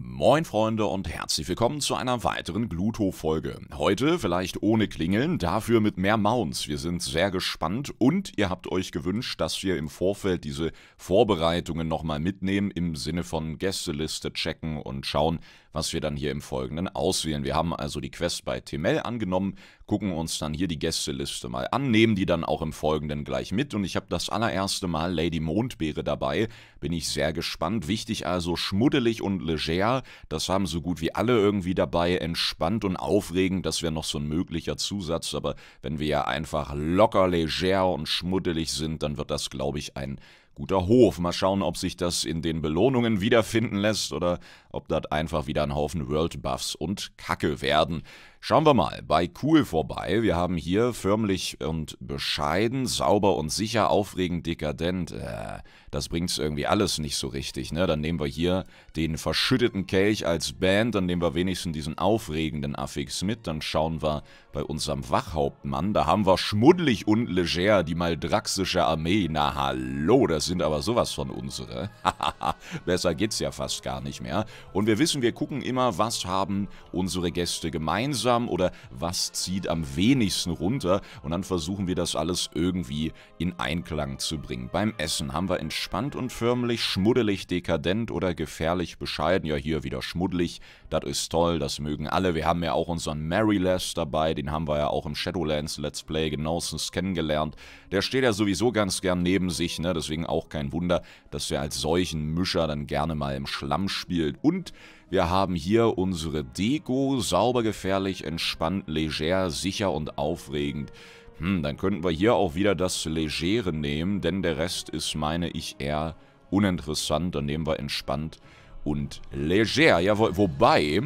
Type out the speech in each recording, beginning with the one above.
Moin Freunde und herzlich willkommen zu einer weiteren Gluto-Folge. Heute vielleicht ohne Klingeln, dafür mit mehr Mounts. Wir sind sehr gespannt und ihr habt euch gewünscht, dass wir im Vorfeld diese Vorbereitungen nochmal mitnehmen im Sinne von Gästeliste checken und schauen, was wir dann hier im Folgenden auswählen. Wir haben also die Quest bei Temel angenommen, gucken uns dann hier die Gästeliste mal an, nehmen die dann auch im Folgenden gleich mit und ich habe das allererste Mal Lady Mondbeere dabei, bin ich sehr gespannt. Wichtig also schmuddelig und leger, das haben so gut wie alle irgendwie dabei, entspannt und aufregend, das wäre noch so ein möglicher Zusatz, aber wenn wir ja einfach locker, leger und schmuddelig sind, dann wird das, glaube ich, ein guter Hof. Mal schauen, ob sich das in den Belohnungen wiederfinden lässt oder ob das einfach wieder ein Haufen World Buffs und Kacke werden. Schauen wir mal bei Cool vorbei. Wir haben hier förmlich und bescheiden, sauber und sicher, aufregend, dekadent. Äh, das bringt's irgendwie alles nicht so richtig, ne? Dann nehmen wir hier den verschütteten Kelch als Band, dann nehmen wir wenigstens diesen aufregenden Affix mit, dann schauen wir bei unserem Wachhauptmann, da haben wir schmuddelig und leger die maldraxische Armee. Na hallo, das sind aber sowas von unsere. besser geht's ja fast gar nicht mehr. Und wir wissen, wir gucken immer, was haben unsere Gäste gemeinsam langsam oder was zieht am wenigsten runter und dann versuchen wir das alles irgendwie in Einklang zu bringen. Beim Essen haben wir entspannt und förmlich, schmuddelig, dekadent oder gefährlich bescheiden. Ja, hier wieder schmuddelig, das ist toll, das mögen alle. Wir haben ja auch unseren Maryless dabei, den haben wir ja auch im Shadowlands Let's Play genauestens kennengelernt. Der steht ja sowieso ganz gern neben sich, ne? deswegen auch kein Wunder, dass er als solchen Mischer dann gerne mal im Schlamm spielt und wir haben hier unsere Deko, sauber, gefährlich, entspannt, leger, sicher und aufregend. Hm, dann könnten wir hier auch wieder das Legere nehmen, denn der Rest ist, meine ich, eher uninteressant. Dann nehmen wir entspannt und leger. Ja, wo, wobei,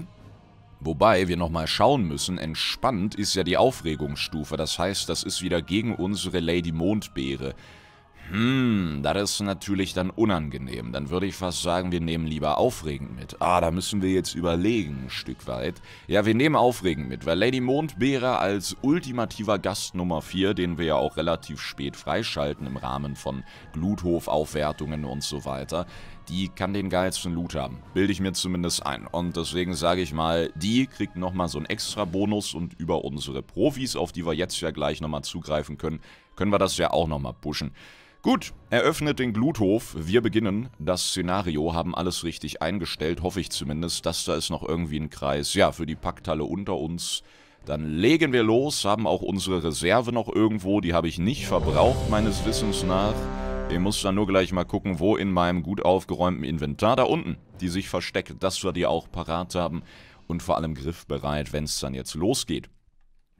Wobei wir nochmal schauen müssen, entspannt ist ja die Aufregungsstufe, das heißt, das ist wieder gegen unsere Lady Mondbeere. Hm, das ist natürlich dann unangenehm. Dann würde ich fast sagen, wir nehmen lieber aufregend mit. Ah, da müssen wir jetzt überlegen, ein Stück weit. Ja, wir nehmen aufregend mit, weil Lady Mondbeere als ultimativer Gast Nummer 4, den wir ja auch relativ spät freischalten im Rahmen von Gluthof-Aufwertungen und so weiter, die kann den geilsten Loot haben. Bilde ich mir zumindest ein. Und deswegen sage ich mal, die kriegt nochmal so einen extra Bonus und über unsere Profis, auf die wir jetzt ja gleich nochmal zugreifen können, können wir das ja auch nochmal pushen. Gut, eröffnet den Gluthof. Wir beginnen das Szenario, haben alles richtig eingestellt, hoffe ich zumindest. dass da ist noch irgendwie ein Kreis, ja, für die Pakthalle unter uns. Dann legen wir los, haben auch unsere Reserve noch irgendwo, die habe ich nicht verbraucht, meines Wissens nach. Ich muss dann nur gleich mal gucken, wo in meinem gut aufgeräumten Inventar, da unten, die sich versteckt, dass wir die auch parat haben und vor allem griffbereit, wenn es dann jetzt losgeht.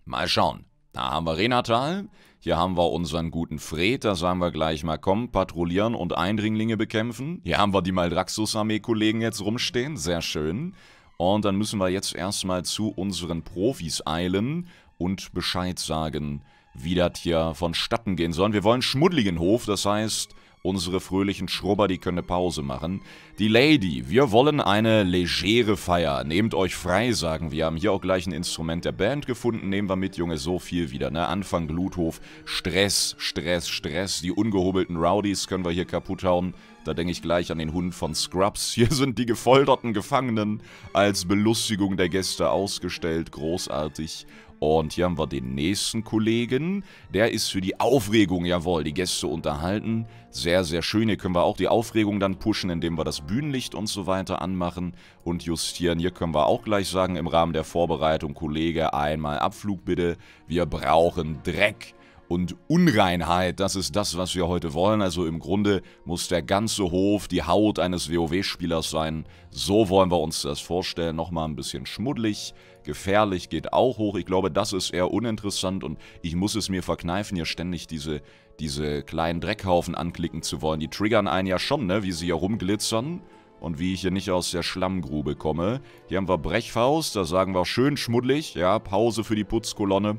Mal schauen. Da haben wir Renatal, hier haben wir unseren guten Fred, da sagen wir gleich mal komm, patrouillieren und Eindringlinge bekämpfen. Hier haben wir die maldraxus armee kollegen jetzt rumstehen, sehr schön. Und dann müssen wir jetzt erstmal zu unseren Profis eilen und Bescheid sagen, wie das hier vonstatten gehen soll. Wir wollen Schmuddligenhof, das heißt, Unsere fröhlichen Schrubber, die können eine Pause machen. Die Lady, wir wollen eine legere Feier. Nehmt euch frei, sagen wir. Haben hier auch gleich ein Instrument der Band gefunden. Nehmen wir mit, Junge, so viel wieder. Ne? Anfang Gluthof, Stress, Stress, Stress. Die ungehobelten Rowdies können wir hier kaputt hauen. Da denke ich gleich an den Hund von Scrubs. Hier sind die gefolterten Gefangenen als Belustigung der Gäste ausgestellt. Großartig. Und hier haben wir den nächsten Kollegen. Der ist für die Aufregung, jawohl, die Gäste unterhalten. Sehr, sehr schön. Hier können wir auch die Aufregung dann pushen, indem wir das Bühnenlicht und so weiter anmachen und justieren. Hier können wir auch gleich sagen, im Rahmen der Vorbereitung, Kollege, einmal Abflug bitte. Wir brauchen Dreck und Unreinheit. Das ist das, was wir heute wollen. Also im Grunde muss der ganze Hof die Haut eines WoW-Spielers sein. So wollen wir uns das vorstellen. Nochmal ein bisschen schmuddelig gefährlich geht auch hoch. Ich glaube, das ist eher uninteressant und ich muss es mir verkneifen, hier ständig diese, diese kleinen Dreckhaufen anklicken zu wollen. Die triggern einen ja schon, ne? Wie sie hier rumglitzern und wie ich hier nicht aus der Schlammgrube komme. Hier haben wir Brechfaust, da sagen wir schön schmuddelig, ja, Pause für die Putzkolonne.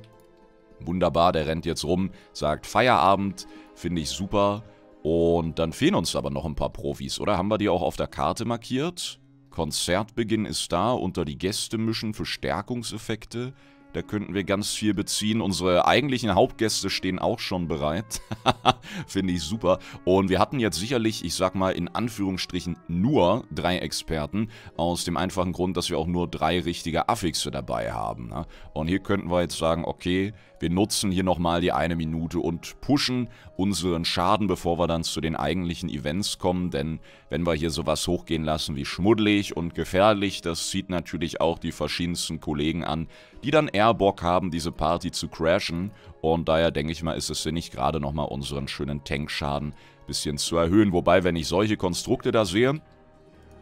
Wunderbar, der rennt jetzt rum, sagt Feierabend, finde ich super. Und dann fehlen uns aber noch ein paar Profis, oder? Haben wir die auch auf der Karte markiert? Konzertbeginn ist da, unter die Gäste mischen für Stärkungseffekte. Da könnten wir ganz viel beziehen. Unsere eigentlichen Hauptgäste stehen auch schon bereit. Finde ich super. Und wir hatten jetzt sicherlich, ich sag mal in Anführungsstrichen, nur drei Experten. Aus dem einfachen Grund, dass wir auch nur drei richtige Affixe dabei haben. Ne? Und hier könnten wir jetzt sagen, okay, wir nutzen hier nochmal die eine Minute und pushen unseren Schaden, bevor wir dann zu den eigentlichen Events kommen. Denn wenn wir hier sowas hochgehen lassen wie schmuddelig und gefährlich, das zieht natürlich auch die verschiedensten Kollegen an, die dann eher Bock haben, diese Party zu crashen. Und daher denke ich mal, ist es sinnig, gerade nochmal unseren schönen Tankschaden ein bisschen zu erhöhen. Wobei, wenn ich solche Konstrukte da sehe,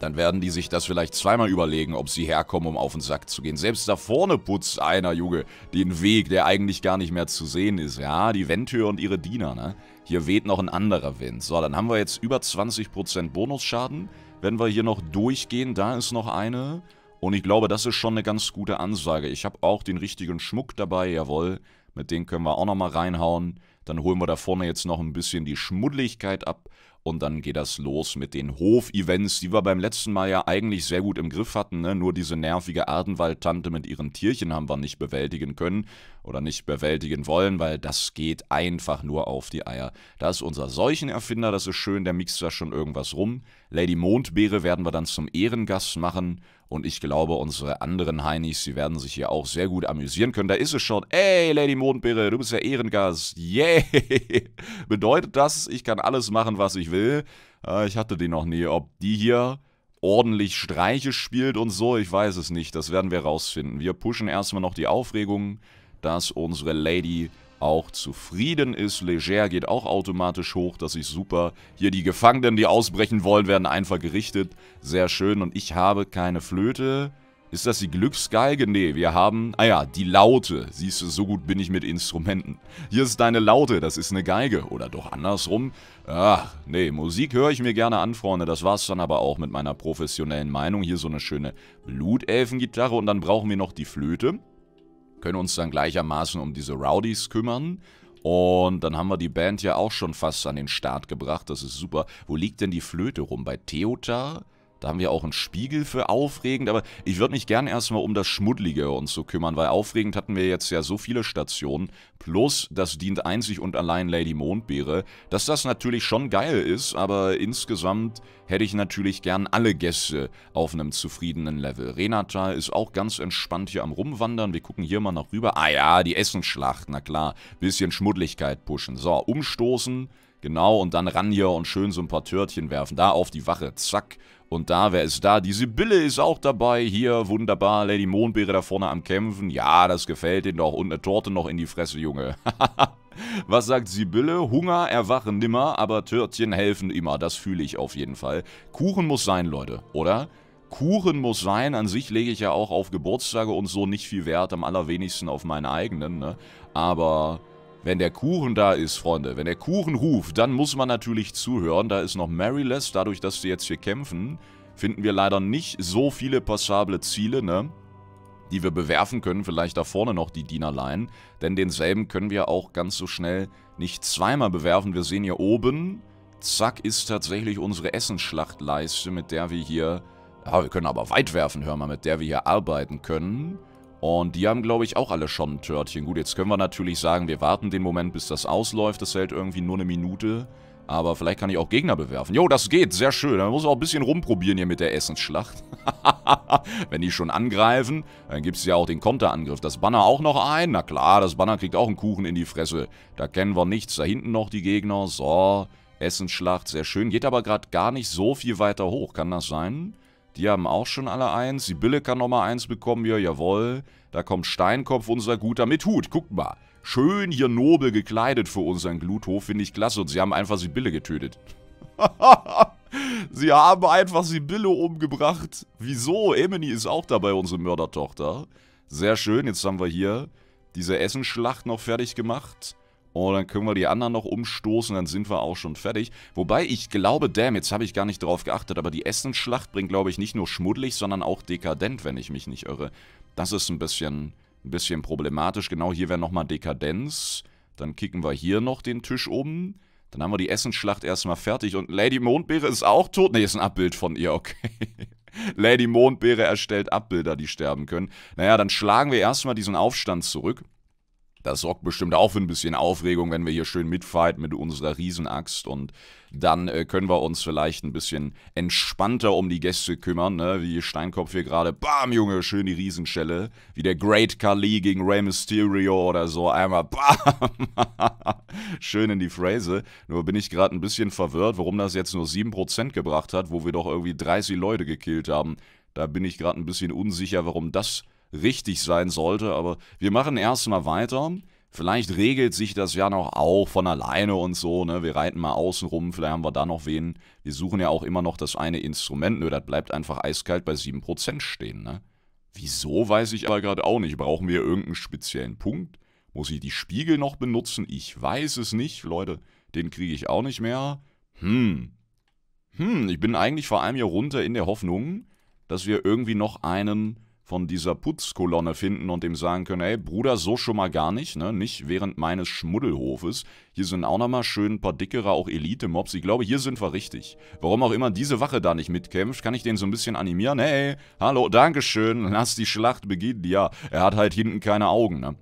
dann werden die sich das vielleicht zweimal überlegen, ob sie herkommen, um auf den Sack zu gehen. Selbst da vorne putzt einer, Junge, den Weg, der eigentlich gar nicht mehr zu sehen ist. Ja, die Windhöhe und ihre Diener, ne? Hier weht noch ein anderer Wind. So, dann haben wir jetzt über 20% Bonusschaden. Wenn wir hier noch durchgehen, da ist noch eine. Und ich glaube, das ist schon eine ganz gute Ansage. Ich habe auch den richtigen Schmuck dabei, jawohl. Mit dem können wir auch nochmal reinhauen. Dann holen wir da vorne jetzt noch ein bisschen die Schmuddeligkeit ab. Und dann geht das los mit den Hof-Events, die wir beim letzten Mal ja eigentlich sehr gut im Griff hatten. Ne? Nur diese nervige Erdenwald-Tante mit ihren Tierchen haben wir nicht bewältigen können oder nicht bewältigen wollen, weil das geht einfach nur auf die Eier. Da ist unser Seuchenerfinder, das ist schön, der mixt da schon irgendwas rum. Lady Mondbeere werden wir dann zum Ehrengast machen und ich glaube, unsere anderen Heinis, sie werden sich hier auch sehr gut amüsieren können. Da ist es schon. Ey, Lady Mondbeere, du bist der Ehrengast. Yay! Yeah. Bedeutet das, ich kann alles machen, was ich will? Äh, ich hatte die noch nie. Ob die hier ordentlich Streiche spielt und so, ich weiß es nicht. Das werden wir rausfinden. Wir pushen erstmal noch die Aufregung dass unsere Lady auch zufrieden ist. Leger geht auch automatisch hoch, das ist super. Hier die Gefangenen, die ausbrechen wollen, werden einfach gerichtet. Sehr schön und ich habe keine Flöte. Ist das die Glücksgeige? Nee, wir haben... Ah ja, die Laute. Siehst du, so gut bin ich mit Instrumenten. Hier ist deine Laute, das ist eine Geige. Oder doch andersrum. Ach, nee, Musik höre ich mir gerne an, Freunde. Das war's dann aber auch mit meiner professionellen Meinung. Hier so eine schöne Blutelfengitarre und dann brauchen wir noch die Flöte können uns dann gleichermaßen um diese Rowdies kümmern. Und dann haben wir die Band ja auch schon fast an den Start gebracht. Das ist super. Wo liegt denn die Flöte rum? Bei Theotar? Da haben wir auch einen Spiegel für aufregend, aber ich würde mich gerne erstmal um das Schmuddlige und so kümmern, weil aufregend hatten wir jetzt ja so viele Stationen, plus das dient einzig und allein Lady Mondbeere, dass das natürlich schon geil ist, aber insgesamt hätte ich natürlich gern alle Gäste auf einem zufriedenen Level. Renata ist auch ganz entspannt hier am Rumwandern, wir gucken hier mal noch rüber. Ah ja, die Essensschlacht, na klar, bisschen Schmuddligkeit pushen. So, umstoßen, genau, und dann ran hier und schön so ein paar Törtchen werfen, da auf die Wache, zack und da, wer ist da? Die Sibylle ist auch dabei. Hier, wunderbar. Lady Mondbeere da vorne am Kämpfen. Ja, das gefällt denen doch. Und eine Torte noch in die Fresse, Junge. Was sagt Sibylle? Hunger erwachen nimmer, aber Törtchen helfen immer. Das fühle ich auf jeden Fall. Kuchen muss sein, Leute, oder? Kuchen muss sein. An sich lege ich ja auch auf Geburtstage und so nicht viel Wert. Am allerwenigsten auf meine eigenen, ne? Aber wenn der Kuchen da ist, Freunde, wenn der Kuchen ruft, dann muss man natürlich zuhören. Da ist noch Maryless, dadurch, dass sie jetzt hier kämpfen, finden wir leider nicht so viele passable Ziele, ne? Die wir bewerfen können, vielleicht da vorne noch die Dienerlein. Denn denselben können wir auch ganz so schnell nicht zweimal bewerfen. Wir sehen hier oben, zack, ist tatsächlich unsere Essensschlachtleiste, mit der wir hier... Ja, wir können aber weit werfen, hör mal, mit der wir hier arbeiten können. Und die haben, glaube ich, auch alle schon ein Törtchen. Gut, jetzt können wir natürlich sagen, wir warten den Moment, bis das ausläuft. Das hält irgendwie nur eine Minute. Aber vielleicht kann ich auch Gegner bewerfen. Jo, das geht. Sehr schön. Dann muss ich auch ein bisschen rumprobieren hier mit der Essensschlacht. Wenn die schon angreifen, dann gibt es ja auch den Konterangriff. Das Banner auch noch ein. Na klar, das Banner kriegt auch einen Kuchen in die Fresse. Da kennen wir nichts. Da hinten noch die Gegner. So, Essensschlacht. Sehr schön. Geht aber gerade gar nicht so viel weiter hoch. Kann das sein? Die haben auch schon alle eins. Sibylle kann nochmal eins bekommen hier. Jawohl. Da kommt Steinkopf, unser Guter mit Hut. Guckt mal. Schön hier nobel gekleidet für unseren Gluthof. Finde ich klasse. Und sie haben einfach Sibylle getötet. sie haben einfach Sibylle umgebracht. Wieso? Emily ist auch dabei, unsere Mördertochter. Sehr schön. Jetzt haben wir hier diese Essenschlacht noch fertig gemacht. Und oh, dann können wir die anderen noch umstoßen, dann sind wir auch schon fertig. Wobei ich glaube, damn, jetzt habe ich gar nicht drauf geachtet, aber die Essensschlacht bringt, glaube ich, nicht nur schmuddelig, sondern auch dekadent, wenn ich mich nicht irre. Das ist ein bisschen, ein bisschen problematisch. Genau, hier wäre nochmal Dekadenz. Dann kicken wir hier noch den Tisch um. Dann haben wir die Essensschlacht erstmal fertig und Lady Mondbeere ist auch tot. Ne, ist ein Abbild von ihr, okay. Lady Mondbeere erstellt Abbilder, die sterben können. Naja, dann schlagen wir erstmal diesen Aufstand zurück. Das sorgt bestimmt auch für ein bisschen Aufregung, wenn wir hier schön mitfighten mit unserer Riesenaxt. Und dann äh, können wir uns vielleicht ein bisschen entspannter um die Gäste kümmern, ne? Wie Steinkopf hier gerade, bam, Junge, schön die Riesenschelle. Wie der Great Kali gegen Rey Mysterio oder so. Einmal, bam, schön in die Phrase. Nur bin ich gerade ein bisschen verwirrt, warum das jetzt nur 7% gebracht hat, wo wir doch irgendwie 30 Leute gekillt haben. Da bin ich gerade ein bisschen unsicher, warum das richtig sein sollte. Aber wir machen erstmal weiter. Vielleicht regelt sich das ja noch auch von alleine und so, ne? Wir reiten mal außen rum, vielleicht haben wir da noch wen. Wir suchen ja auch immer noch das eine Instrument, nö, das bleibt einfach eiskalt bei 7% stehen, ne? Wieso, weiß ich aber gerade auch nicht. Brauchen wir irgendeinen speziellen Punkt? Muss ich die Spiegel noch benutzen? Ich weiß es nicht, Leute. Den kriege ich auch nicht mehr. Hm. Hm, ich bin eigentlich vor allem hier runter in der Hoffnung, dass wir irgendwie noch einen von dieser Putzkolonne finden und dem sagen können, ey Bruder, so schon mal gar nicht, ne? Nicht während meines Schmuddelhofes. Hier sind auch nochmal schön ein paar dickere, auch Elite-Mobs. Ich glaube, hier sind wir richtig. Warum auch immer diese Wache da nicht mitkämpft, kann ich den so ein bisschen animieren. Hey, hallo, Dankeschön, lass die Schlacht beginnen. Ja, er hat halt hinten keine Augen, ne?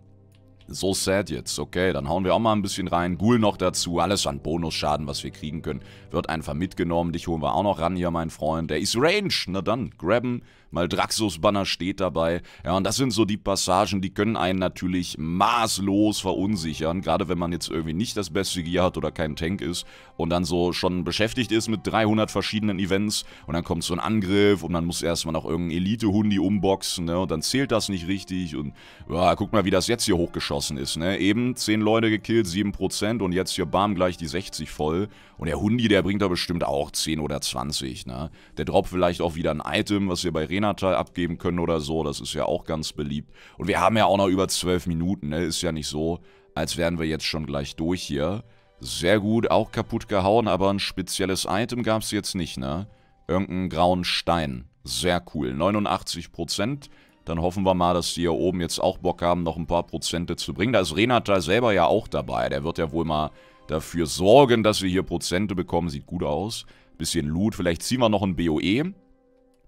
So sad jetzt. Okay, dann hauen wir auch mal ein bisschen rein. Ghoul noch dazu. Alles an Bonusschaden, was wir kriegen können, wird einfach mitgenommen. Dich holen wir auch noch ran hier, mein Freund. Der ist Range. Na dann, grabben mal Draxos Banner steht dabei. Ja, und das sind so die Passagen, die können einen natürlich maßlos verunsichern, gerade wenn man jetzt irgendwie nicht das beste Gear hat oder kein Tank ist und dann so schon beschäftigt ist mit 300 verschiedenen Events und dann kommt so ein Angriff und dann muss erstmal noch irgendein Elite-Hundi umboxen, ne, und dann zählt das nicht richtig und ja, guck mal, wie das jetzt hier hochgeschossen ist, ne, eben 10 Leute gekillt, 7% und jetzt hier bam, gleich die 60 voll und der Hundi, der bringt da bestimmt auch 10 oder 20, ne, der droppt vielleicht auch wieder ein Item, was wir bei Ren Zehnerteil abgeben können oder so. Das ist ja auch ganz beliebt. Und wir haben ja auch noch über zwölf Minuten, ne? Ist ja nicht so, als wären wir jetzt schon gleich durch hier. Sehr gut, auch kaputt gehauen, aber ein spezielles Item gab es jetzt nicht, ne? Irgendeinen grauen Stein. Sehr cool. 89%. Dann hoffen wir mal, dass die hier oben jetzt auch Bock haben, noch ein paar Prozente zu bringen. Da ist Renatal selber ja auch dabei. Der wird ja wohl mal dafür sorgen, dass wir hier Prozente bekommen. Sieht gut aus. Bisschen Loot. Vielleicht ziehen wir noch ein BOE.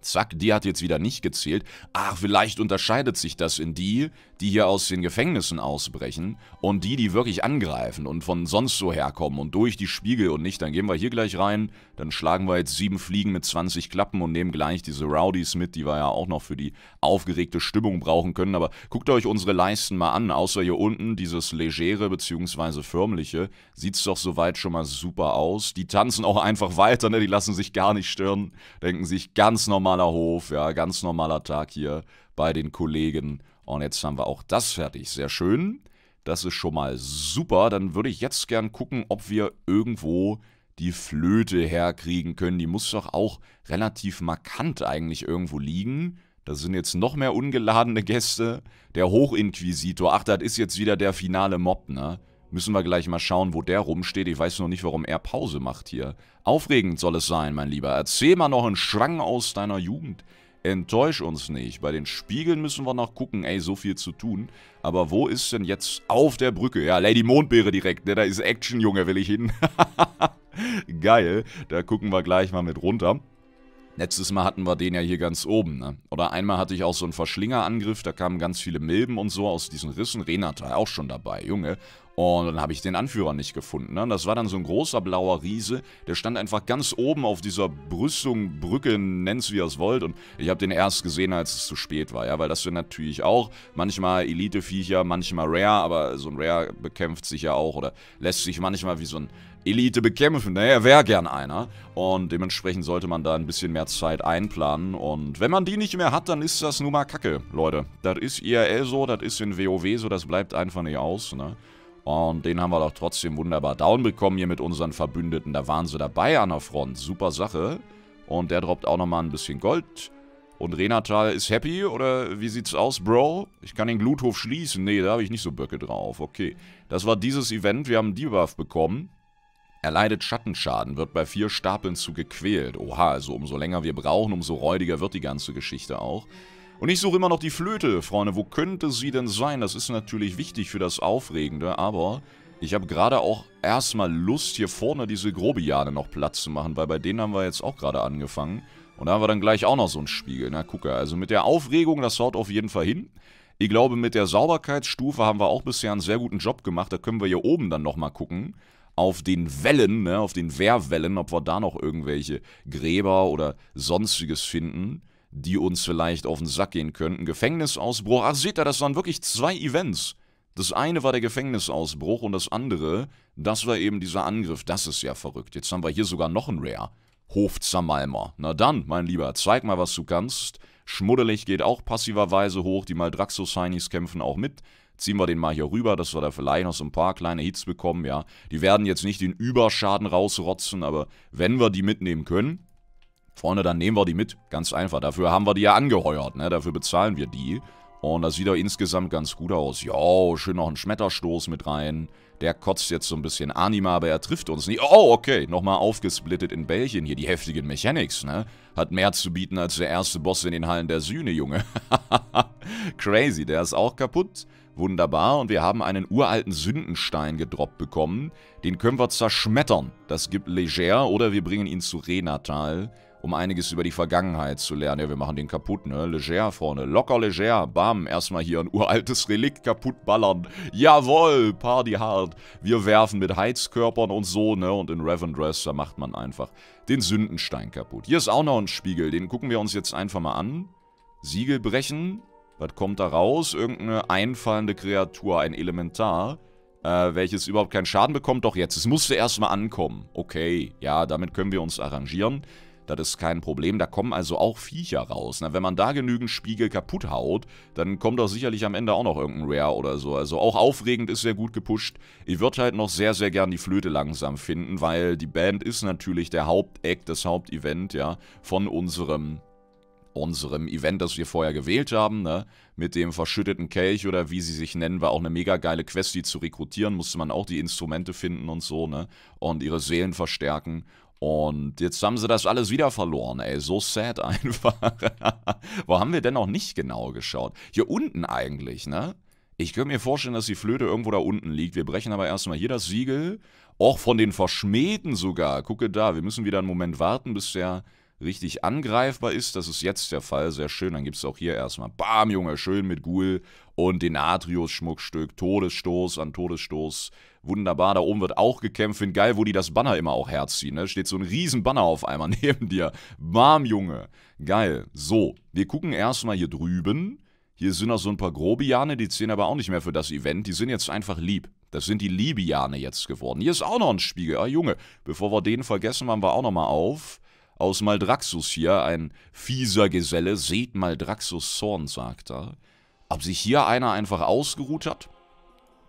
Zack, die hat jetzt wieder nicht gezählt. Ach, vielleicht unterscheidet sich das in die, die hier aus den Gefängnissen ausbrechen und die, die wirklich angreifen und von sonst so herkommen und durch die Spiegel und nicht. Dann gehen wir hier gleich rein, dann schlagen wir jetzt sieben Fliegen mit 20 Klappen und nehmen gleich diese Rowdies mit, die wir ja auch noch für die aufgeregte Stimmung brauchen können. Aber guckt euch unsere Leisten mal an, außer hier unten, dieses legere bzw. förmliche, Sieht es doch soweit schon mal super aus. Die tanzen auch einfach weiter, ne? die lassen sich gar nicht stören, denken sich ganz normal normaler Hof, ja, ganz normaler Tag hier bei den Kollegen. Und jetzt haben wir auch das fertig. Sehr schön. Das ist schon mal super. Dann würde ich jetzt gern gucken, ob wir irgendwo die Flöte herkriegen können. Die muss doch auch relativ markant eigentlich irgendwo liegen. Da sind jetzt noch mehr ungeladene Gäste. Der Hochinquisitor. Ach, das ist jetzt wieder der finale Mob, ne? Müssen wir gleich mal schauen, wo der rumsteht. Ich weiß noch nicht, warum er Pause macht hier. Aufregend soll es sein, mein Lieber. Erzähl mal noch einen Schwang aus deiner Jugend. Enttäusch uns nicht. Bei den Spiegeln müssen wir noch gucken. Ey, so viel zu tun. Aber wo ist denn jetzt auf der Brücke? Ja, Lady Mondbeere direkt. Ne? Da ist Action, Junge, will ich hin. Geil. Da gucken wir gleich mal mit runter. Letztes Mal hatten wir den ja hier ganz oben, ne? Oder einmal hatte ich auch so einen Verschlingerangriff, da kamen ganz viele Milben und so aus diesen Rissen. Renata auch schon dabei, Junge. Und dann habe ich den Anführer nicht gefunden. Ne? Das war dann so ein großer blauer Riese, der stand einfach ganz oben auf dieser Brüstung, Brücke, nenn's wie ihr es wollt. Und ich habe den erst gesehen, als es zu spät war, ja, weil das sind natürlich auch manchmal Elite-Viecher, manchmal Rare, aber so ein Rare bekämpft sich ja auch oder lässt sich manchmal wie so ein Elite bekämpfen. Naja, ne? wäre gern einer. Und dementsprechend sollte man da ein bisschen mehr Zeit einplanen. Und wenn man die nicht mehr hat, dann ist das nun mal Kacke, Leute. Das ist IRL so, das ist in WoW so, das bleibt einfach nicht aus, ne? Und den haben wir doch trotzdem wunderbar down bekommen hier mit unseren Verbündeten. Da waren sie dabei an der Front. Super Sache. Und der droppt auch nochmal ein bisschen Gold. Und Renatal ist happy, oder wie sieht's aus, Bro? Ich kann den Gluthof schließen. Nee, da habe ich nicht so Böcke drauf. Okay. Das war dieses Event. Wir haben einen Debuff bekommen. Er leidet Schattenschaden, wird bei vier Stapeln zu gequält. Oha, also umso länger wir brauchen, umso räudiger wird die ganze Geschichte auch. Und ich suche immer noch die Flöte, Freunde. Wo könnte sie denn sein? Das ist natürlich wichtig für das Aufregende, aber ich habe gerade auch erstmal Lust, hier vorne diese Grobiane noch Platz zu machen, weil bei denen haben wir jetzt auch gerade angefangen. Und da haben wir dann gleich auch noch so einen Spiegel. Na, gucke, also mit der Aufregung, das haut auf jeden Fall hin. Ich glaube, mit der Sauberkeitsstufe haben wir auch bisher einen sehr guten Job gemacht. Da können wir hier oben dann nochmal gucken auf den Wellen, ne, auf den Wehrwellen, ob wir da noch irgendwelche Gräber oder sonstiges finden die uns vielleicht auf den Sack gehen könnten. Gefängnisausbruch. Ach, also seht ihr, das waren wirklich zwei Events. Das eine war der Gefängnisausbruch und das andere, das war eben dieser Angriff. Das ist ja verrückt. Jetzt haben wir hier sogar noch ein Rare. Hof Na dann, mein Lieber, zeig mal, was du kannst. Schmuddelig geht auch passiverweise hoch. Die maldraxos heinis kämpfen auch mit ziehen wir den mal hier rüber, dass wir da vielleicht noch so ein paar kleine Hits bekommen, ja. Die werden jetzt nicht den Überschaden rausrotzen, aber wenn wir die mitnehmen können, Freunde, dann nehmen wir die mit. Ganz einfach. Dafür haben wir die ja angeheuert, ne? Dafür bezahlen wir die. Und das sieht doch insgesamt ganz gut aus. Jo, schön noch ein Schmetterstoß mit rein. Der kotzt jetzt so ein bisschen Anima, aber er trifft uns nicht. Oh, okay. Nochmal aufgesplittet in Bällchen hier. Die heftigen Mechanics, ne? Hat mehr zu bieten als der erste Boss in den Hallen der Sühne, Junge. Crazy, der ist auch kaputt. Wunderbar. Und wir haben einen uralten Sündenstein gedroppt bekommen. Den können wir zerschmettern. Das gibt Leger. Oder wir bringen ihn zu Renatal um einiges über die Vergangenheit zu lernen. Ja, wir machen den kaputt, ne? Leger vorne. Locker leger. Bam. Erstmal hier ein uraltes Relikt kaputt ballern. Jawoll. Party hard. Wir werfen mit Heizkörpern und so, ne? Und in Revendress, da macht man einfach den Sündenstein kaputt. Hier ist auch noch ein Spiegel. Den gucken wir uns jetzt einfach mal an. Siegel brechen. Was kommt da raus? Irgendeine einfallende Kreatur, ein Elementar. Äh, welches überhaupt keinen Schaden bekommt. Doch jetzt, es musste erstmal ankommen. Okay, ja, damit können wir uns arrangieren. Das ist kein Problem. Da kommen also auch Viecher raus. Na, wenn man da genügend Spiegel kaputt haut, dann kommt doch sicherlich am Ende auch noch irgendein Rare oder so. Also auch aufregend ist sehr gut gepusht. Ich würde halt noch sehr, sehr gern die Flöte langsam finden, weil die Band ist natürlich der Haupteck, das Hauptevent, ja, von unserem unserem Event, das wir vorher gewählt haben, ne? mit dem verschütteten Kelch oder wie sie sich nennen, war auch eine mega geile Quest, die zu rekrutieren, musste man auch die Instrumente finden und so, ne, und ihre Seelen verstärken und jetzt haben sie das alles wieder verloren, ey. So sad einfach. Wo haben wir denn noch nicht genau geschaut? Hier unten eigentlich, ne? Ich könnte mir vorstellen, dass die Flöte irgendwo da unten liegt. Wir brechen aber erstmal hier das Siegel. Auch von den Verschmähten sogar. Gucke da, wir müssen wieder einen Moment warten, bis der richtig angreifbar ist. Das ist jetzt der Fall, sehr schön. Dann gibt es auch hier erstmal, bam, Junge, schön mit Ghoul und den Denatrius-Schmuckstück, Todesstoß an Todesstoß. Wunderbar, da oben wird auch gekämpft. Find geil, wo die das Banner immer auch herziehen. Ne? Steht so ein riesen Banner auf einmal neben dir. Bam, Junge. Geil. So, wir gucken erstmal hier drüben. Hier sind noch so ein paar Grobiane, die zählen aber auch nicht mehr für das Event. Die sind jetzt einfach lieb. Das sind die Libiane jetzt geworden. Hier ist auch noch ein Spiegel. Ah, Junge, bevor wir den vergessen, machen wir auch nochmal auf. Aus Maldraxus hier, ein fieser Geselle, seht Maldraxus Zorn, sagt er. Ob sich hier einer einfach ausgeruht hat?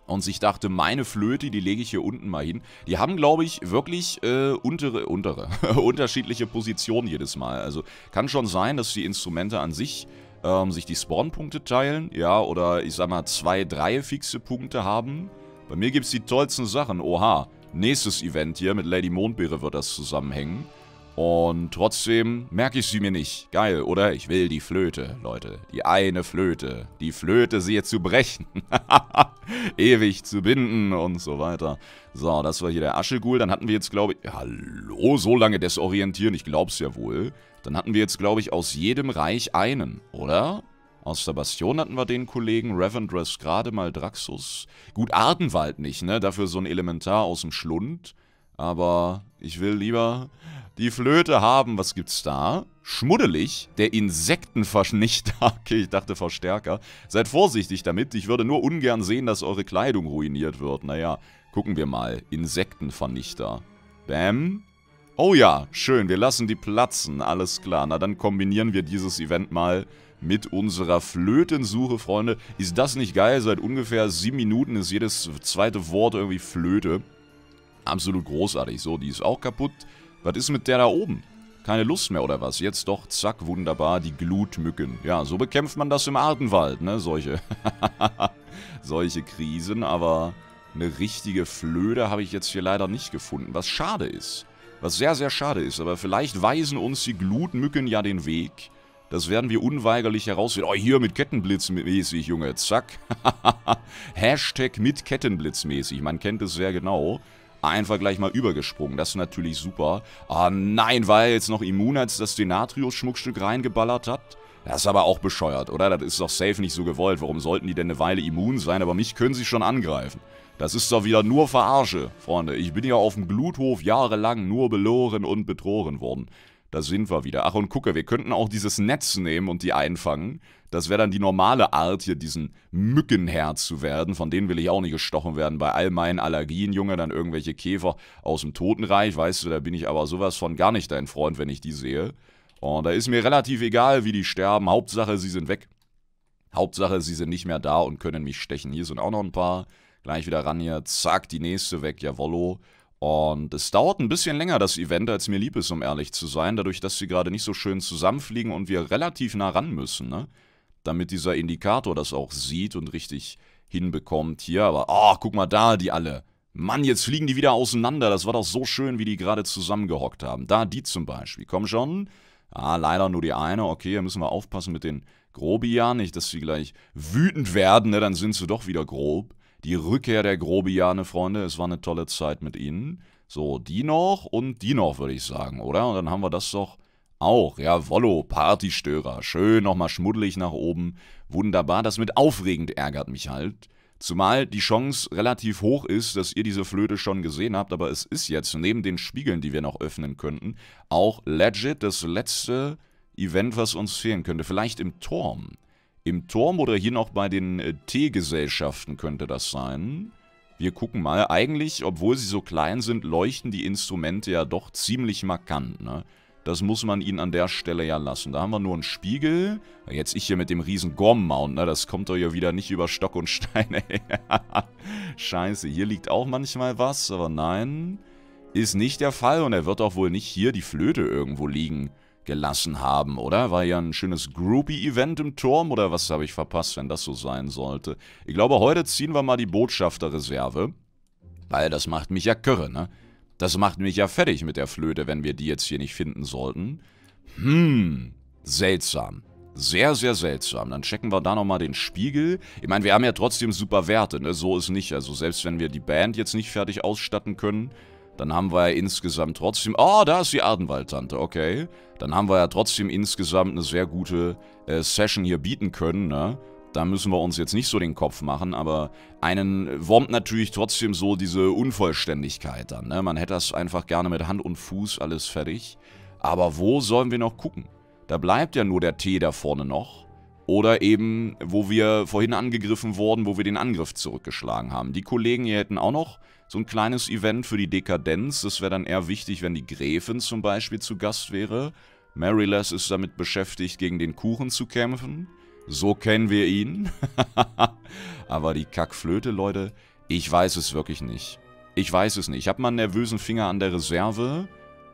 und sich dachte, meine Flöte, die lege ich hier unten mal hin. Die haben, glaube ich, wirklich äh, untere, untere, unterschiedliche Positionen jedes Mal. Also kann schon sein, dass die Instrumente an sich ähm, sich die Spawnpunkte teilen, ja, oder ich sag mal zwei, drei fixe Punkte haben. Bei mir gibt es die tollsten Sachen. Oha, nächstes Event hier mit Lady Mondbeere wird das zusammenhängen. Und trotzdem merke ich sie mir nicht. Geil, oder? Ich will die Flöte, Leute. Die eine Flöte. Die Flöte, sie jetzt zu brechen. Ewig zu binden und so weiter. So, das war hier der Aschegul. Dann hatten wir jetzt, glaube ich... Hallo, so lange desorientieren, ich glaube es ja wohl. Dann hatten wir jetzt, glaube ich, aus jedem Reich einen, oder? Aus der Bastion hatten wir den Kollegen, Revendress gerade mal Draxus. Gut, Ardenwald nicht, ne? Dafür so ein Elementar aus dem Schlund. Aber ich will lieber die Flöte haben, was gibt's da? Schmuddelig, der Insektenvernichter. Okay, ich dachte Verstärker. Seid vorsichtig damit, ich würde nur ungern sehen, dass eure Kleidung ruiniert wird. Naja, gucken wir mal. Insektenvernichter. Bam. Oh ja, schön, wir lassen die platzen, alles klar. Na, dann kombinieren wir dieses Event mal mit unserer Flötensuche, Freunde. Ist das nicht geil? Seit ungefähr sieben Minuten ist jedes zweite Wort irgendwie Flöte. Absolut großartig. So, die ist auch kaputt. Was ist mit der da oben? Keine Lust mehr oder was? Jetzt doch, zack, wunderbar, die Glutmücken. Ja, so bekämpft man das im Artenwald, ne? Solche, solche Krisen, aber eine richtige Flöde habe ich jetzt hier leider nicht gefunden, was schade ist. Was sehr, sehr schade ist, aber vielleicht weisen uns die Glutmücken ja den Weg. Das werden wir unweigerlich herausfinden. Oh, hier mit Kettenblitz mäßig, Junge. Zack. Hashtag mit Kettenblitz mäßig. Man kennt es sehr genau einfach gleich mal übergesprungen. Das ist natürlich super. Ah nein, war er jetzt noch immun, als das Denatrius-Schmuckstück reingeballert hat? Das ist aber auch bescheuert, oder? Das ist doch safe nicht so gewollt. Warum sollten die denn eine Weile immun sein? Aber mich können sie schon angreifen. Das ist doch wieder nur Verarsche, Freunde. Ich bin ja auf dem Gluthof jahrelang nur beloren und betrogen worden. Da sind wir wieder. Ach und gucke, wir könnten auch dieses Netz nehmen und die einfangen. Das wäre dann die normale Art, hier diesen Mückenherr zu werden. Von denen will ich auch nicht gestochen werden. Bei all meinen Allergien, Junge, dann irgendwelche Käfer aus dem Totenreich. Weißt du, da bin ich aber sowas von gar nicht dein Freund, wenn ich die sehe. Und oh, da ist mir relativ egal, wie die sterben. Hauptsache, sie sind weg. Hauptsache, sie sind nicht mehr da und können mich stechen. Hier sind auch noch ein paar. Gleich wieder ran hier. Zack, die nächste weg. Jawollo. Und es dauert ein bisschen länger, das Event, als mir lieb ist, um ehrlich zu sein, dadurch, dass sie gerade nicht so schön zusammenfliegen und wir relativ nah ran müssen, ne? Damit dieser Indikator das auch sieht und richtig hinbekommt hier. Aber, oh, guck mal da, die alle. Mann, jetzt fliegen die wieder auseinander. Das war doch so schön, wie die gerade zusammengehockt haben. Da, die zum Beispiel. Komm schon. Ah, leider nur die eine. Okay, hier müssen wir aufpassen mit den Grobian. Nicht, dass sie gleich wütend werden, ne? Dann sind sie doch wieder grob. Die Rückkehr der Grobiane, Freunde. Es war eine tolle Zeit mit ihnen. So, die noch und die noch, würde ich sagen, oder? Und dann haben wir das doch auch. Ja, Wollo, Partystörer. Schön nochmal schmuddelig nach oben. Wunderbar. Das mit aufregend ärgert mich halt. Zumal die Chance relativ hoch ist, dass ihr diese Flöte schon gesehen habt, aber es ist jetzt neben den Spiegeln, die wir noch öffnen könnten, auch legit das letzte Event, was uns fehlen könnte. Vielleicht im Turm im Turm oder hier noch bei den äh, Teegesellschaften könnte das sein. Wir gucken mal. Eigentlich, obwohl sie so klein sind, leuchten die Instrumente ja doch ziemlich markant, ne? Das muss man ihnen an der Stelle ja lassen. Da haben wir nur einen Spiegel. Jetzt ich hier mit dem riesen Gorm-Mount, ne? Das kommt doch ja wieder nicht über Stock und Steine Scheiße, hier liegt auch manchmal was, aber nein. Ist nicht der Fall und er wird auch wohl nicht hier die Flöte irgendwo liegen gelassen haben, oder? War ja ein schönes Groupie-Event im Turm, oder was habe ich verpasst, wenn das so sein sollte? Ich glaube, heute ziehen wir mal die Botschafterreserve, weil das macht mich ja körre, ne? Das macht mich ja fertig mit der Flöte, wenn wir die jetzt hier nicht finden sollten. Hm, seltsam. Sehr, sehr seltsam. Dann checken wir da nochmal den Spiegel. Ich meine, wir haben ja trotzdem super Werte, ne? So ist nicht. Also selbst wenn wir die Band jetzt nicht fertig ausstatten können, dann haben wir ja insgesamt trotzdem... Oh, da ist die Adenwald-Tante, okay. Dann haben wir ja trotzdem insgesamt eine sehr gute äh, Session hier bieten können, ne? Da müssen wir uns jetzt nicht so den Kopf machen, aber einen wurmt natürlich trotzdem so diese Unvollständigkeit dann. Ne? Man hätte das einfach gerne mit Hand und Fuß alles fertig. Aber wo sollen wir noch gucken? Da bleibt ja nur der Tee da vorne noch. Oder eben, wo wir vorhin angegriffen wurden, wo wir den Angriff zurückgeschlagen haben. Die Kollegen hier hätten auch noch so ein kleines Event für die Dekadenz. Das wäre dann eher wichtig, wenn die Gräfin zum Beispiel zu Gast wäre. Maryless ist damit beschäftigt, gegen den Kuchen zu kämpfen. So kennen wir ihn. Aber die Kackflöte, Leute, ich weiß es wirklich nicht. Ich weiß es nicht. Ich habe mal einen nervösen Finger an der Reserve,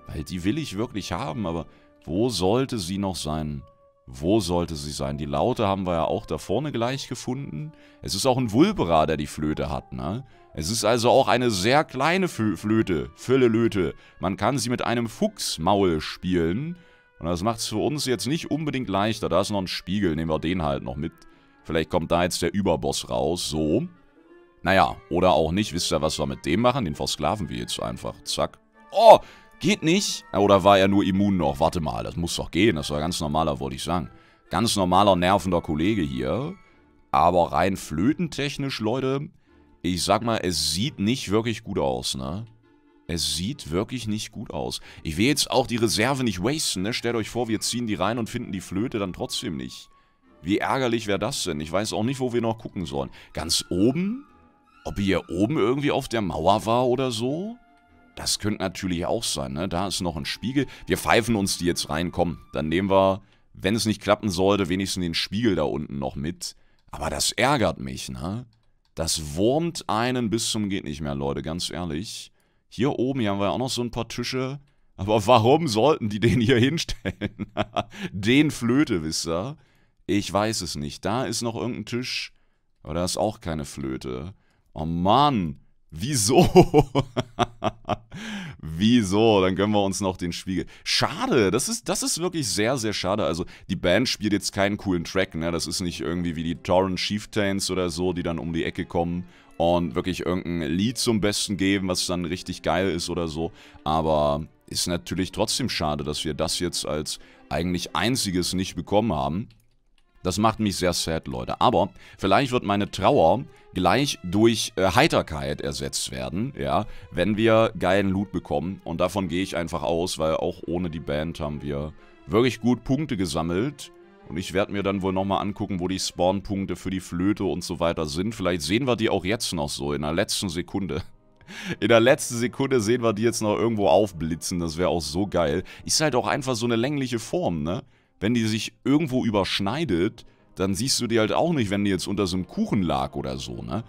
weil die will ich wirklich haben, aber wo sollte sie noch sein? Wo sollte sie sein? Die Laute haben wir ja auch da vorne gleich gefunden. Es ist auch ein Vulbera, der die Flöte hat, ne? Es ist also auch eine sehr kleine Fl Flöte, Füllelöte. Man kann sie mit einem Fuchsmaul spielen. Und das macht es für uns jetzt nicht unbedingt leichter. Da ist noch ein Spiegel, nehmen wir den halt noch mit. Vielleicht kommt da jetzt der Überboss raus, so. Naja, oder auch nicht. Wisst ihr, was wir mit dem machen? Den versklaven wir jetzt einfach. Zack. Oh, Geht nicht? Oder war er nur immun noch? Warte mal, das muss doch gehen. Das war ganz normaler, wollte ich sagen. Ganz normaler, nervender Kollege hier. Aber rein flötentechnisch, Leute, ich sag mal, es sieht nicht wirklich gut aus, ne? Es sieht wirklich nicht gut aus. Ich will jetzt auch die Reserve nicht wasten, ne? Stellt euch vor, wir ziehen die rein und finden die Flöte dann trotzdem nicht. Wie ärgerlich wäre das denn? Ich weiß auch nicht, wo wir noch gucken sollen. Ganz oben? Ob hier oben irgendwie auf der Mauer war oder so? Das könnte natürlich auch sein, ne? Da ist noch ein Spiegel. Wir pfeifen uns die jetzt rein, komm. Dann nehmen wir, wenn es nicht klappen sollte, wenigstens den Spiegel da unten noch mit. Aber das ärgert mich, ne? Das wurmt einen bis zum geht nicht mehr, Leute, ganz ehrlich. Hier oben, hier haben wir ja auch noch so ein paar Tische. Aber warum sollten die den hier hinstellen? den Flöte, wisst ihr? Ich weiß es nicht. Da ist noch irgendein Tisch. Aber da ist auch keine Flöte. Oh Mann. Wieso? Wieso? Dann gönnen wir uns noch den Spiegel. Schade, das ist, das ist wirklich sehr, sehr schade. Also die Band spielt jetzt keinen coolen Track, ne? Das ist nicht irgendwie wie die Torrent Chieftains oder so, die dann um die Ecke kommen und wirklich irgendein Lied zum Besten geben, was dann richtig geil ist oder so. Aber ist natürlich trotzdem schade, dass wir das jetzt als eigentlich einziges nicht bekommen haben. Das macht mich sehr sad, Leute. Aber vielleicht wird meine Trauer gleich durch äh, Heiterkeit ersetzt werden, ja, wenn wir geilen Loot bekommen. Und davon gehe ich einfach aus, weil auch ohne die Band haben wir wirklich gut Punkte gesammelt. Und ich werde mir dann wohl nochmal angucken, wo die Spawnpunkte für die Flöte und so weiter sind. Vielleicht sehen wir die auch jetzt noch so, in der letzten Sekunde. In der letzten Sekunde sehen wir die jetzt noch irgendwo aufblitzen. Das wäre auch so geil. Ist halt auch einfach so eine längliche Form, ne? wenn die sich irgendwo überschneidet, dann siehst du die halt auch nicht, wenn die jetzt unter so einem Kuchen lag oder so, ne?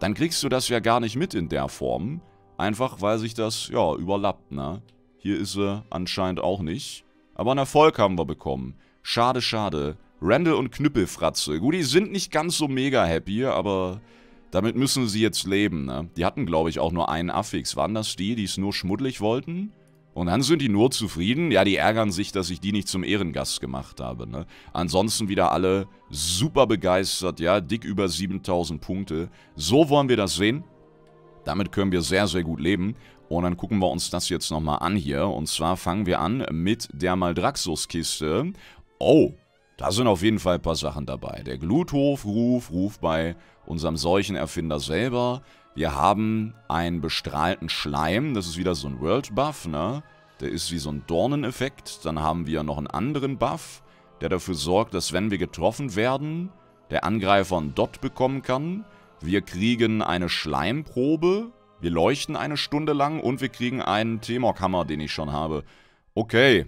Dann kriegst du das ja gar nicht mit in der Form. Einfach, weil sich das, ja, überlappt, ne? Hier ist sie anscheinend auch nicht. Aber einen Erfolg haben wir bekommen. Schade, schade. Randall und Knüppelfratze. Gut, die sind nicht ganz so mega happy, aber damit müssen sie jetzt leben, ne? Die hatten, glaube ich, auch nur einen Affix. Waren das die, die es nur schmuddelig wollten? Und dann sind die nur zufrieden. Ja, die ärgern sich, dass ich die nicht zum Ehrengast gemacht habe. Ne? Ansonsten wieder alle super begeistert. Ja, dick über 7000 Punkte. So wollen wir das sehen. Damit können wir sehr, sehr gut leben. Und dann gucken wir uns das jetzt nochmal an hier. Und zwar fangen wir an mit der Maldraxus-Kiste. Oh, da sind auf jeden Fall ein paar Sachen dabei. Der Gluthof-Ruf, Ruf bei unserem Seuchenerfinder selber. Wir haben einen bestrahlten Schleim. Das ist wieder so ein World Buff, ne? Der ist wie so ein Dorneneffekt. Dann haben wir noch einen anderen Buff, der dafür sorgt, dass wenn wir getroffen werden, der Angreifer einen Dot bekommen kann. Wir kriegen eine Schleimprobe. Wir leuchten eine Stunde lang und wir kriegen einen Temok-Hammer, den ich schon habe. Okay.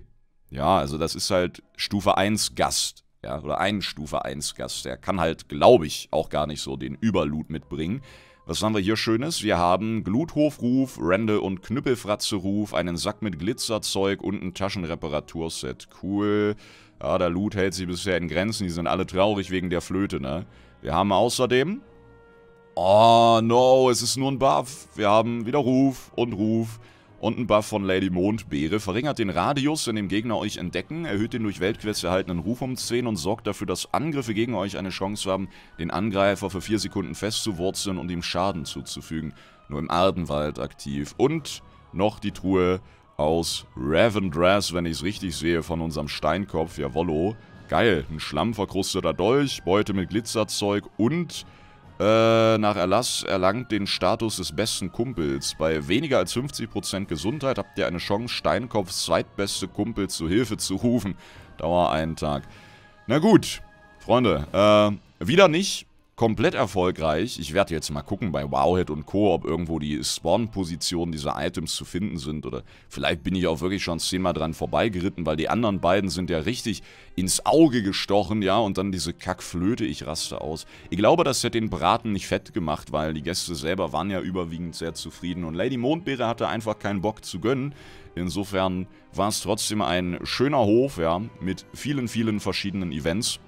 Ja, also das ist halt Stufe 1 Gast. Ja, oder ein Stufe 1 Gast. Der kann halt, glaube ich, auch gar nicht so den Überloot mitbringen. Was haben wir hier Schönes? Wir haben Gluthofruf, Randall und Knüppelfratze-Ruf, einen Sack mit Glitzerzeug und ein Taschenreparaturset. Cool. Ja, der Loot hält sich bisher in Grenzen. Die sind alle traurig wegen der Flöte, ne? Wir haben außerdem... Oh, no, es ist nur ein Buff. Wir haben wieder Ruf und Ruf. Und ein Buff von Lady Mondbeere verringert den Radius, in dem Gegner euch entdecken, erhöht den durch Weltquests erhaltenen Ruf um 10 und sorgt dafür, dass Angriffe gegen euch eine Chance haben, den Angreifer für 4 Sekunden festzuwurzeln und ihm Schaden zuzufügen. Nur im Ardenwald aktiv. Und noch die Truhe aus Ravendress, wenn ich es richtig sehe, von unserem Steinkopf. Jawollo. Geil, ein schlammverkrusteter Dolch, Beute mit Glitzerzeug und äh, nach Erlass erlangt den Status des besten Kumpels. Bei weniger als 50% Gesundheit habt ihr eine Chance, Steinkopfs zweitbeste Kumpel zu Hilfe zu rufen. Dauer einen Tag. Na gut, Freunde, äh, wieder nicht komplett erfolgreich. Ich werde jetzt mal gucken bei Wowhead und Co., ob irgendwo die Spawn-Positionen dieser Items zu finden sind. Oder vielleicht bin ich auch wirklich schon zehnmal dran vorbeigeritten, weil die anderen beiden sind ja richtig ins Auge gestochen, ja. Und dann diese Kackflöte, ich raste aus. Ich glaube, das hat den Braten nicht fett gemacht, weil die Gäste selber waren ja überwiegend sehr zufrieden. Und Lady Mondbeere hatte einfach keinen Bock zu gönnen. Insofern war es trotzdem ein schöner Hof, ja, mit vielen, vielen verschiedenen Events.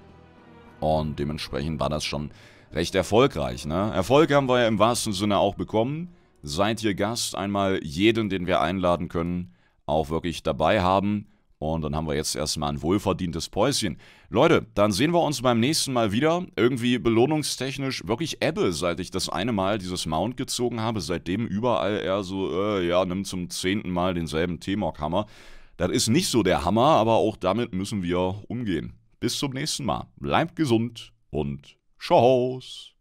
Und dementsprechend war das schon recht erfolgreich, ne? Erfolg haben wir ja im wahrsten Sinne auch bekommen. Seid ihr Gast, einmal jeden, den wir einladen können, auch wirklich dabei haben. Und dann haben wir jetzt erstmal ein wohlverdientes Päuschen. Leute, dann sehen wir uns beim nächsten Mal wieder. Irgendwie belohnungstechnisch wirklich Ebbe, seit ich das eine Mal dieses Mount gezogen habe. Seitdem überall eher so, äh, ja, nimm zum zehnten Mal denselben T-Mock-Hammer. Das ist nicht so der Hammer, aber auch damit müssen wir umgehen. Bis zum nächsten Mal. Bleibt gesund und Tschüss.